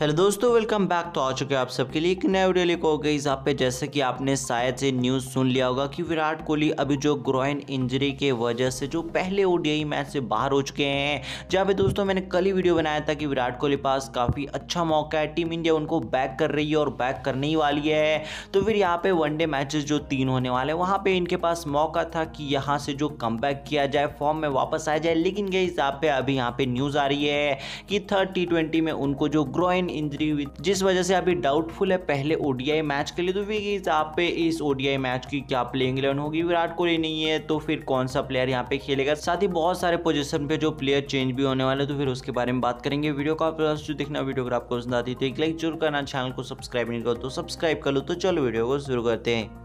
hello दोस्तों welcome back तो आ चुके हैं आप सबके लिए एक नए वीडियो लेकर हो गई यहाँ पे जैसे कि आपने शायद से न्यूज़ सुन लिया होगा कि विराट कोहली अभी जो ग्रोइन इंजरी के वजह से जो पहले ओडीआई मैच से बाहर हो चुके हैं जहाँ पे दोस्तों मैंने कल ही वीडियो बनाया था कि विराट कोहली पास काफ़ी अच्छा मौका है टीम इंडिया उनको बैक कर रही है और बैक करने ही वाली है तो फिर यहाँ पर वनडे मैचेस जो तीन होने वाले हैं वहाँ पर इनके पास मौका था कि यहाँ से जो कम किया जाए फॉर्म में वापस आया जाए लेकिन गई यहाँ पे अभी यहाँ पर न्यूज़ आ रही है कि थर्ड टी में उनको जो ग्रोइन एन इंजरी हुई जिस वजह से अभी डाउटफुल है पहले ओडीआई मैच के लिए तो फिर आप पे इस ओडीआई मैच की क्या प्लेइंग इलेवन होगी विराट कोहली नहीं है तो फिर कौन सा प्लेयर यहाँ पे खेलेगा साथ ही बहुत सारे पोजिशन पे जो प्लेयर चेंज भी होने वाले तो फिर उसके बारे में बात करेंगे वीडियो को आप जो देखना वीडियो अगर आपको पसंद आती तो एक लाइक जरूर करना चैनल को सब्सक्राइब नहीं करो तो सब्सक्राइब कर लो तो चलो वीडियो को शुरू करते हैं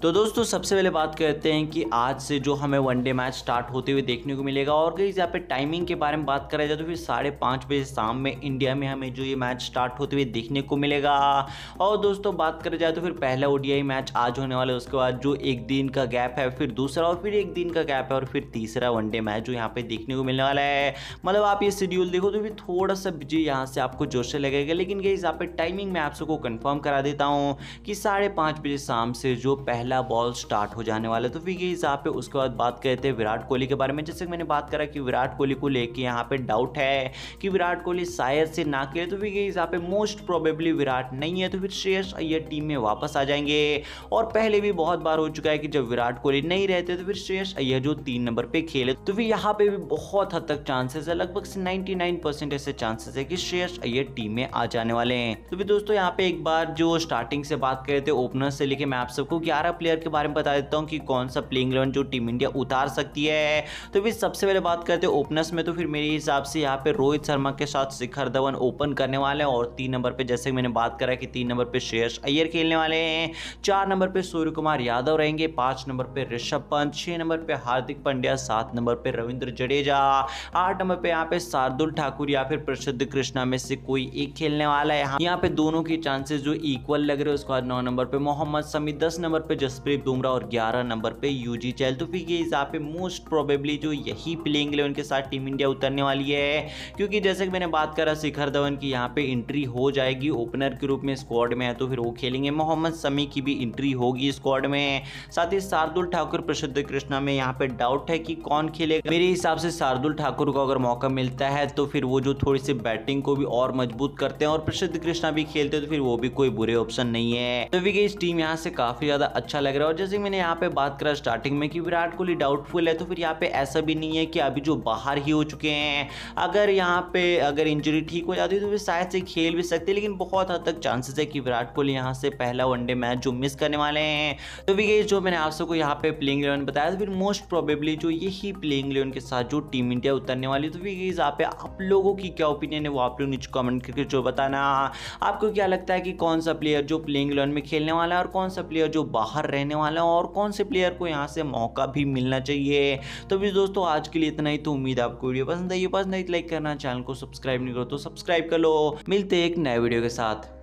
तो दोस्तों सबसे पहले बात करते हैं कि आज से जो हमें वनडे मैच स्टार्ट होते हुए देखने को मिलेगा और कहीं यहाँ पे टाइमिंग के बारे में बात करा जाए तो फिर साढ़े पाँच बजे शाम में इंडिया में हमें जो ये मैच स्टार्ट होते हुए देखने को मिलेगा और दोस्तों बात करा जाए तो फिर पहला ओडीआई मैच आज होने वाला है उसके बाद जो एक दिन का गैप है फिर दूसरा और फिर एक दिन का गैप है और फिर तीसरा वनडे मैच जो यहाँ पर देखने को मिलने वाला है मतलब आप ये शेड्यूल देखो तो फिर थोड़ा सा बिजी यहाँ से आपको जोश लगेगा लेकिन कहीं यहाँ पर टाइमिंग मैं आप सबको कन्फर्म करा देता हूँ कि साढ़े बजे शाम से जो पहला पहला बॉल स्टार्ट हो जाने वाला तो फिर ये हिसाब पे उसके बाद बात करते हैं विराट कोहली के बारे में जैसे मैंने बात करा कि विराट कोहली को लेके यहाँ पे डाउट है कि विराट कोहली शायद से ना खेले तो फिर ये हिसाब पे मोस्ट प्रोबेबली विराट नहीं है तो फिर श्रेयस अय्यर टीम में वापस आ जाएंगे और पहले भी बहुत बार हो चुका है कि जब विराट कोहली नहीं रहते तो फिर श्रेयस अय्यर जो तीन नंबर पर खेले तो फिर यहाँ पे भी बहुत हद तक चांसेस है लगभग नाइनटी नाइन परसेंट ऐसे चांसेस है कि श्रेयस अय्यर टीम में आ जाने वाले हैं तो फिर दोस्तों यहाँ पे एक बार जो स्टार्टिंग से बात करे थे ओपनर से लेके मैं आप सबको ग्यारह प्लेयर के बारे में बता देता हूँ कि कौन सा प्लेइंग इलेवन जो टीम इंडिया उतार सकती है तो फिर सबसे पहले बात करते हैं ओपनर्स में तो फिर मेरे हिसाब से यहाँ पे रोहित शर्मा के साथ शिखर धवन ओपन करने वाले हैं और तीन नंबर पर जैसे मैंने बात करा कि तीन नंबर पर श्रेयस अय्यर खेलने वाले हैं चार नंबर पर सूर्य कुमार यादव रहेंगे पाँच नंबर पर ऋषभ पंत छः नंबर पर हार्दिक पांड्या सात नंबर पर रविंद्र जडेजा आठ नंबर पर यहाँ पे शार्दुल ठाकुर या फिर प्रसिद्ध कृष्णा में से कोई एक खेलने वाला है यहाँ पे दोनों के चांसेस जो इक्वल लग रहे हैं उसके बाद नौ नंबर पे मोहम्मद समी दस नंबर पे जसप्रीत बुमराह और 11 नंबर पे यूजी चैल तो फिर ये यहाँ पे मोस्ट प्रोबेबली जो यही प्लेइंग इलेवन के साथ टीम इंडिया उतरने वाली है क्योंकि जैसे कि मैंने बात करा शिखर धवन की यहाँ पे इंट्री हो जाएगी ओपनर के रूप में स्क्वाड में है तो फिर वो खेलेंगे मोहम्मद समी की भी इंट्री होगी स्क्वाड में साथ ही शार्दुल ठाकुर प्रसिद्ध कृष्णा में यहाँ पे डाउट है कि कौन खेलेगा मेरे हिसाब से शार्दुल ठाकुर को अगर मौका मिलता है तो फिर वो जो थोड़ी सी बैटिंग को भी और मजबूत करते हैं और प्रसिद्ध कृष्णा भी खेलते हैं तो फिर वो भी कोई बुरे ऑप्शन नहीं है तो फिर इस टीम यहाँ से काफी ज्यादा अच्छा अच्छा लग रहा है और जैसे मैंने यहाँ पे बात करा स्टार्टिंग में कि विराट कोहली डाउटफुल है तो फिर यहाँ पे ऐसा भी नहीं है कि अभी जो बाहर ही हो चुके हैं अगर यहाँ पे अगर इंजरी ठीक हो जाती है तो फिर शायद से खेल भी सकते लेकिन बहुत हद तक चांसेस है कि विराट कोहली यहाँ से पहला वनडे मैच जो मिस करने वाले हैं तो भी गई जो मैंने आप सबको यहाँ पे प्लेइंग इलेवन बताया तो फिर मोस्ट प्रोबेबली जो यही प्लेइंग इलेवन के साथ जो टीम इंडिया उतरने वाली तो फिर यहाँ पे आप लोगों की क्या ओपिनियन है वो आप लोग नीचे कमेंट करके जो बताना आपको क्या लगता है कि कौन सा प्लेयर जो प्लेइंग इलेवन में खेलने वाला है और कौन सा प्लेयर जो बाहर रहने वाला है और कौन से प्लेयर को यहाँ से मौका भी मिलना चाहिए तो फिर दोस्तों आज के लिए इतना ही तो उम्मीद आपको वीडियो पसंद आई पसंद आई लाइक तो करना चैनल को सब्सक्राइब नहीं करो तो सब्सक्राइब कर लो मिलते एक नए वीडियो के साथ